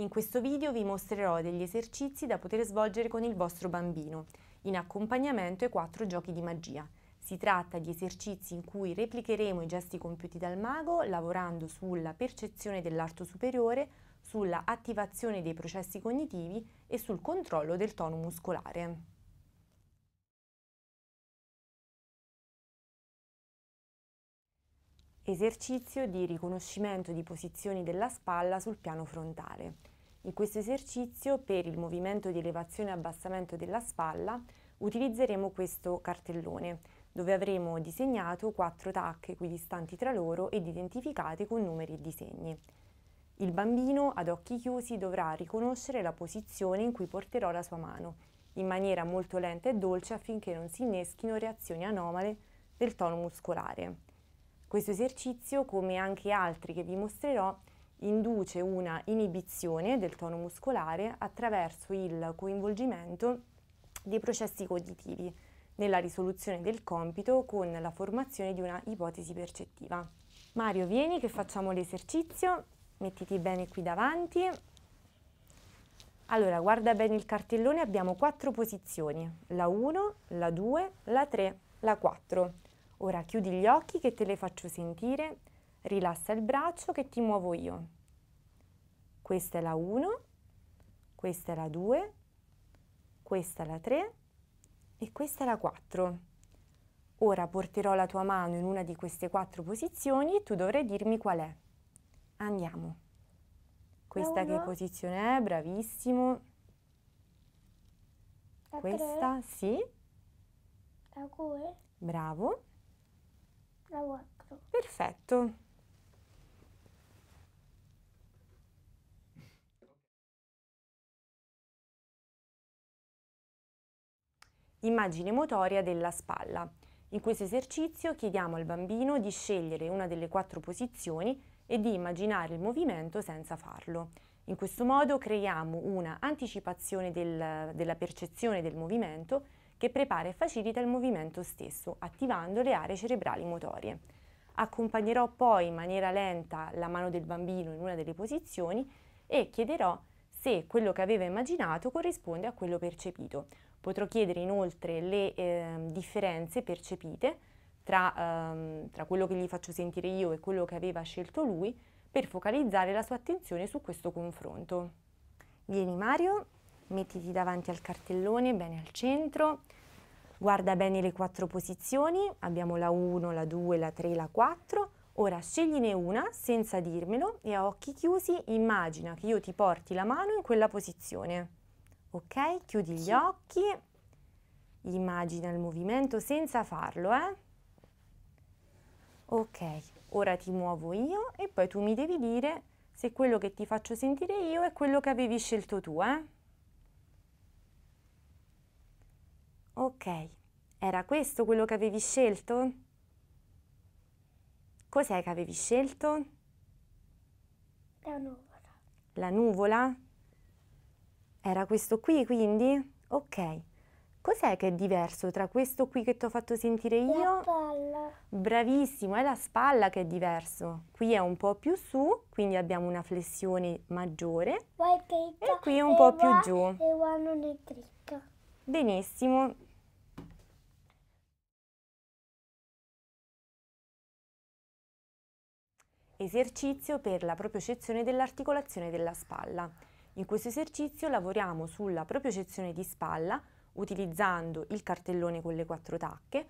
In questo video vi mostrerò degli esercizi da poter svolgere con il vostro bambino, in accompagnamento ai quattro giochi di magia. Si tratta di esercizi in cui replicheremo i gesti compiuti dal mago, lavorando sulla percezione dell'arto superiore, sulla attivazione dei processi cognitivi e sul controllo del tono muscolare. esercizio di riconoscimento di posizioni della spalla sul piano frontale. In questo esercizio, per il movimento di elevazione e abbassamento della spalla, utilizzeremo questo cartellone, dove avremo disegnato quattro tacche equidistanti tra loro ed identificate con numeri e disegni. Il bambino, ad occhi chiusi, dovrà riconoscere la posizione in cui porterò la sua mano, in maniera molto lenta e dolce affinché non si inneschino reazioni anomale del tono muscolare. Questo esercizio, come anche altri che vi mostrerò, induce una inibizione del tono muscolare attraverso il coinvolgimento dei processi cognitivi nella risoluzione del compito con la formazione di una ipotesi percettiva. Mario, vieni che facciamo l'esercizio, mettiti bene qui davanti. Allora, guarda bene il cartellone, abbiamo quattro posizioni, la 1, la 2, la 3, la 4. Ora chiudi gli occhi che te le faccio sentire, rilassa il braccio che ti muovo io. Questa è la 1, questa è la 2, questa è la 3 e questa è la 4. Ora porterò la tua mano in una di queste quattro posizioni e tu dovrai dirmi qual è. Andiamo. Questa che posizione è? Bravissimo. La Questa, tre. sì. La 2. Bravo. La 4. Perfetto. Immagine motoria della spalla. In questo esercizio chiediamo al bambino di scegliere una delle quattro posizioni e di immaginare il movimento senza farlo. In questo modo creiamo una anticipazione del, della percezione del movimento che prepara e facilita il movimento stesso, attivando le aree cerebrali motorie. Accompagnerò poi in maniera lenta la mano del bambino in una delle posizioni e chiederò se quello che aveva immaginato corrisponde a quello percepito. Potrò chiedere inoltre le eh, differenze percepite tra, ehm, tra quello che gli faccio sentire io e quello che aveva scelto lui per focalizzare la sua attenzione su questo confronto. Vieni Mario mettiti davanti al cartellone, bene al centro, guarda bene le quattro posizioni, abbiamo la 1, la 2, la 3, la 4, ora scegline una senza dirmelo e a occhi chiusi immagina che io ti porti la mano in quella posizione, ok? Chiudi gli occhi, immagina il movimento senza farlo, eh? Ok, ora ti muovo io e poi tu mi devi dire se quello che ti faccio sentire io è quello che avevi scelto tu, eh? Ok, era questo quello che avevi scelto? Cos'è che avevi scelto? La nuvola. La nuvola? Era questo qui, quindi? Ok. Cos'è che è diverso tra questo qui che ti ho fatto sentire io? La spalla. Bravissimo, è la spalla che è diverso. Qui è un po' più su, quindi abbiamo una flessione maggiore. e qui è un po' più giù. E qua non è dritta. Benissimo, Esercizio per la propiocezione dell'articolazione della spalla. In questo esercizio lavoriamo sulla propiocezione di spalla utilizzando il cartellone con le quattro tacche,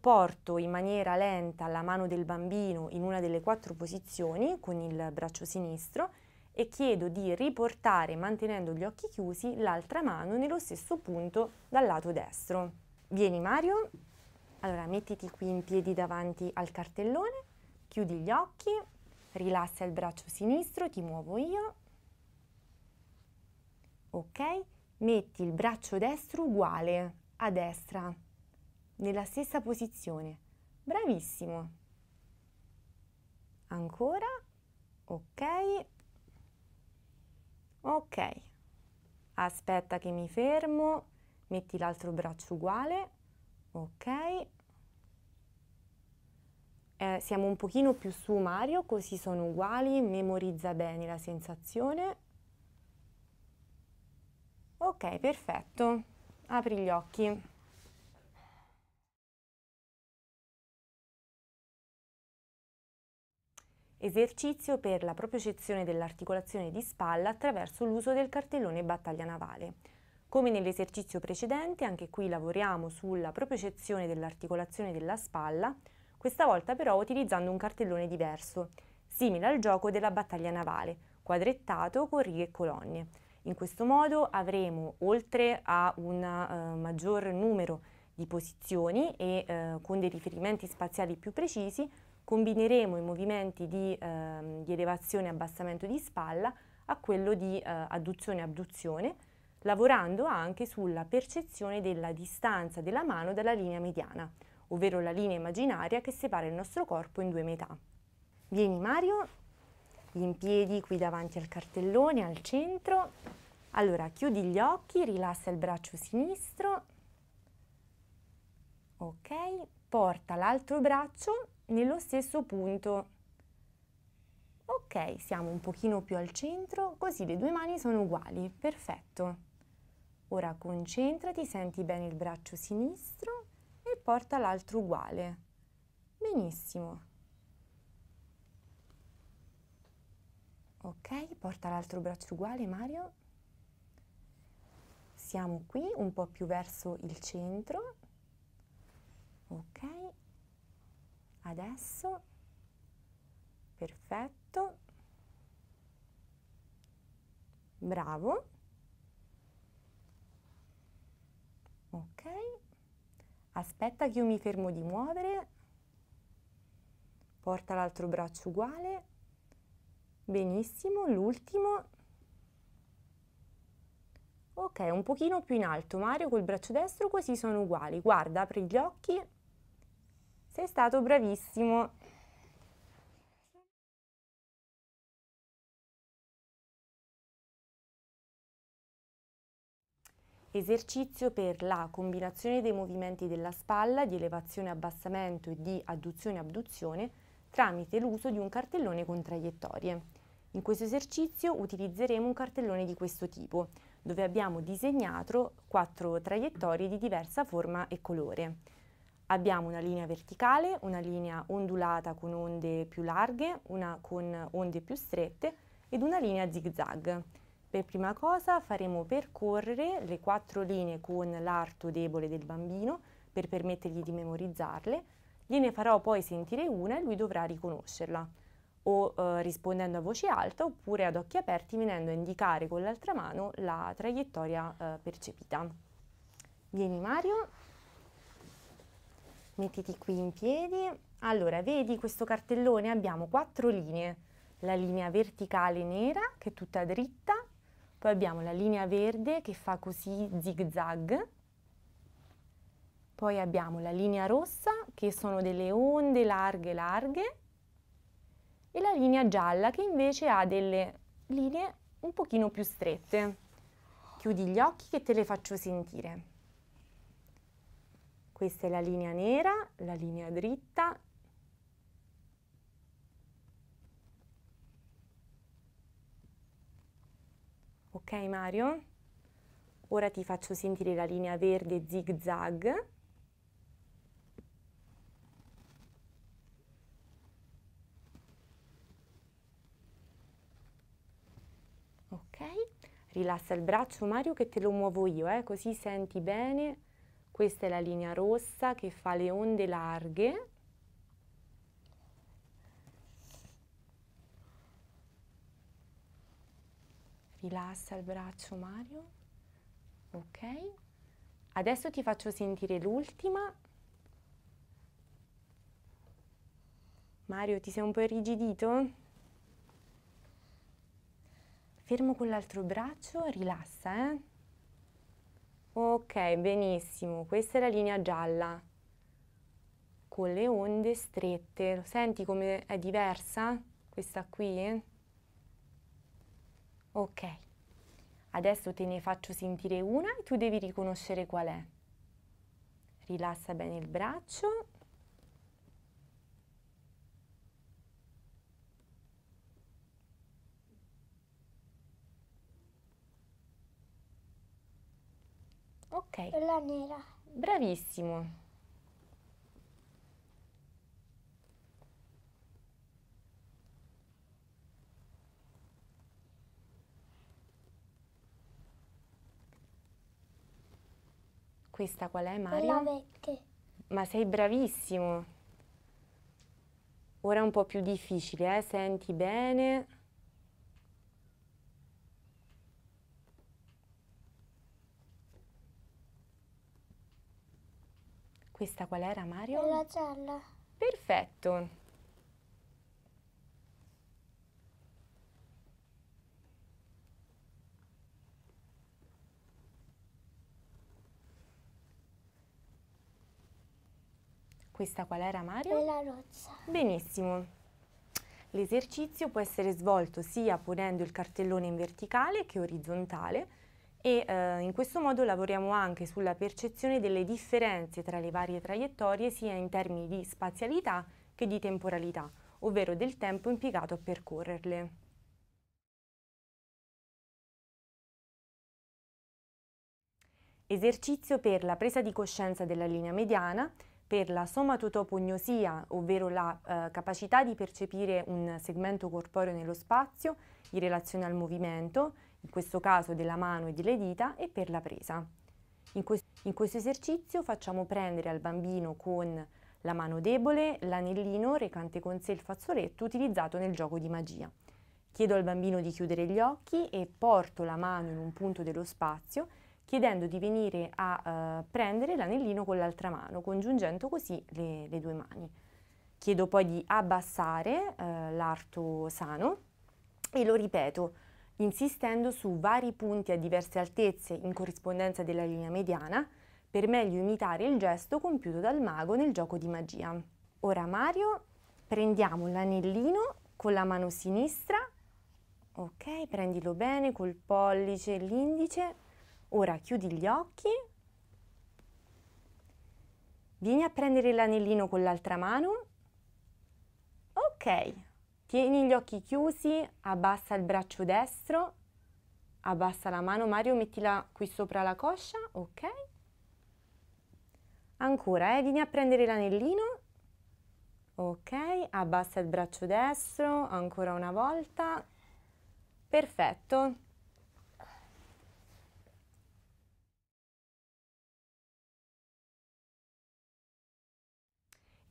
porto in maniera lenta la mano del bambino in una delle quattro posizioni con il braccio sinistro e chiedo di riportare mantenendo gli occhi chiusi l'altra mano nello stesso punto dal lato destro. Vieni Mario, allora mettiti qui in piedi davanti al cartellone, chiudi gli occhi rilassa il braccio sinistro, ti muovo io, ok? Metti il braccio destro uguale a destra, nella stessa posizione, bravissimo, ancora, ok, ok, aspetta che mi fermo, metti l'altro braccio uguale, ok, eh, siamo un pochino più su Mario, così sono uguali, memorizza bene la sensazione. Ok, perfetto. Apri gli occhi. Esercizio per la propiocezione dell'articolazione di spalla attraverso l'uso del cartellone battaglia navale. Come nell'esercizio precedente, anche qui lavoriamo sulla propiocezione dell'articolazione della spalla questa volta però utilizzando un cartellone diverso, simile al gioco della battaglia navale, quadrettato con righe e colonne. In questo modo avremo, oltre a un eh, maggior numero di posizioni e eh, con dei riferimenti spaziali più precisi, combineremo i movimenti di, eh, di elevazione e abbassamento di spalla a quello di eh, adduzione e abduzione, lavorando anche sulla percezione della distanza della mano dalla linea mediana, ovvero la linea immaginaria che separa il nostro corpo in due metà. Vieni Mario, in piedi qui davanti al cartellone, al centro. Allora, chiudi gli occhi, rilassa il braccio sinistro. Ok, porta l'altro braccio nello stesso punto. Ok, siamo un pochino più al centro, così le due mani sono uguali, perfetto. Ora concentrati, senti bene il braccio sinistro porta l'altro uguale. Benissimo. Ok, porta l'altro braccio uguale Mario. Siamo qui, un po' più verso il centro. Ok, adesso. Perfetto. Bravo. Ok aspetta che io mi fermo di muovere, porta l'altro braccio uguale, benissimo, l'ultimo, ok, un pochino più in alto Mario col braccio destro così sono uguali, guarda, apri gli occhi, sei stato bravissimo! esercizio per la combinazione dei movimenti della spalla di elevazione-abbassamento e di adduzione-abduzione tramite l'uso di un cartellone con traiettorie. In questo esercizio utilizzeremo un cartellone di questo tipo, dove abbiamo disegnato quattro traiettorie di diversa forma e colore. Abbiamo una linea verticale, una linea ondulata con onde più larghe, una con onde più strette ed una linea zigzag. Per prima cosa faremo percorrere le quattro linee con l'arto debole del bambino per permettergli di memorizzarle, gliene farò poi sentire una e lui dovrà riconoscerla, o eh, rispondendo a voce alta oppure ad occhi aperti venendo a indicare con l'altra mano la traiettoria eh, percepita. Vieni Mario, mettiti qui in piedi. Allora, vedi questo cartellone? Abbiamo quattro linee. La linea verticale nera che è tutta dritta, poi abbiamo la linea verde che fa così zig zag, poi abbiamo la linea rossa che sono delle onde larghe larghe e la linea gialla che invece ha delle linee un pochino più strette. Chiudi gli occhi che te le faccio sentire. Questa è la linea nera, la linea dritta, Ok Mario? Ora ti faccio sentire la linea verde zig zag. Ok, rilassa il braccio Mario che te lo muovo io, eh? così senti bene. Questa è la linea rossa che fa le onde larghe Rilassa il braccio Mario. Ok. Adesso ti faccio sentire l'ultima. Mario, ti sei un po' irrigidito? Fermo con l'altro braccio, rilassa, eh? Ok, benissimo. Questa è la linea gialla. Con le onde strette. Lo senti come è diversa? Questa qui, eh? Ok, adesso te ne faccio sentire una e tu devi riconoscere qual è. Rilassa bene il braccio. Ok. La nera. Bravissimo. Questa qual è, Mario? La Lavette. Ma sei bravissimo. Ora è un po' più difficile, eh? Senti bene. Questa qual era, Mario? La gialla. Perfetto. Questa qual era Mario? La roccia. Benissimo. L'esercizio può essere svolto sia ponendo il cartellone in verticale che orizzontale e eh, in questo modo lavoriamo anche sulla percezione delle differenze tra le varie traiettorie sia in termini di spazialità che di temporalità, ovvero del tempo impiegato a percorrerle. Esercizio per la presa di coscienza della linea mediana per la somatotopognosia, ovvero la eh, capacità di percepire un segmento corporeo nello spazio in relazione al movimento, in questo caso della mano e delle dita, e per la presa. In, que in questo esercizio facciamo prendere al bambino con la mano debole l'anellino recante con sé il fazzoletto utilizzato nel gioco di magia. Chiedo al bambino di chiudere gli occhi e porto la mano in un punto dello spazio chiedendo di venire a eh, prendere l'anellino con l'altra mano, congiungendo così le, le, due mani. Chiedo poi di abbassare eh, l'arto sano e lo ripeto, insistendo su vari punti a diverse altezze in corrispondenza della linea mediana, per meglio imitare il gesto compiuto dal mago nel gioco di magia. Ora Mario, prendiamo l'anellino con la mano sinistra, ok, prendilo bene col pollice e l'indice, Ora chiudi gli occhi, vieni a prendere l'anellino con l'altra mano, ok, tieni gli occhi chiusi, abbassa il braccio destro, abbassa la mano, Mario mettila qui sopra la coscia, ok, ancora, eh, vieni a prendere l'anellino, ok, abbassa il braccio destro, ancora una volta, perfetto,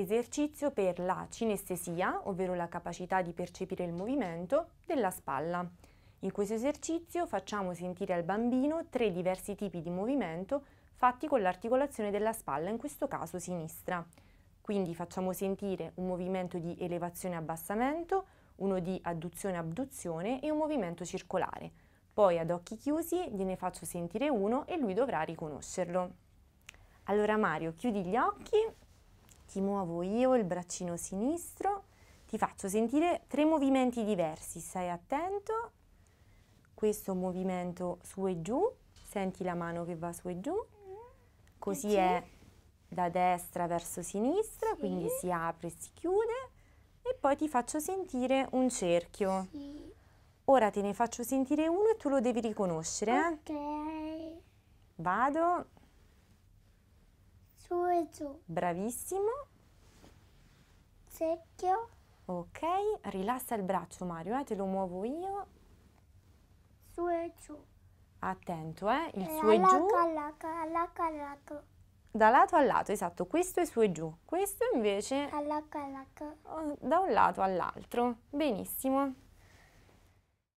esercizio per la cinestesia, ovvero la capacità di percepire il movimento, della spalla. In questo esercizio facciamo sentire al bambino tre diversi tipi di movimento fatti con l'articolazione della spalla, in questo caso sinistra. Quindi facciamo sentire un movimento di elevazione-abbassamento, uno di adduzione-abduzione e un movimento circolare. Poi ad occhi chiusi gliene faccio sentire uno e lui dovrà riconoscerlo. Allora Mario, chiudi gli occhi ti muovo io il braccino sinistro, ti faccio sentire tre movimenti diversi, stai attento, questo movimento su e giù, senti la mano che va su e giù, così è da destra verso sinistra, sì. quindi si apre e si chiude e poi ti faccio sentire un cerchio. Sì. Ora te ne faccio sentire uno e tu lo devi riconoscere. Eh. Ok. Vado. Su e giù. Bravissimo. Secchio. Ok, rilassa il braccio Mario, eh? te lo muovo io. Su e giù. Attento, eh? Il e eh, su e giù. lato, a lato, a lato. Da lato a lato, esatto, questo è su e giù. Questo invece... A lato, a lato. Da un lato all'altro. Benissimo.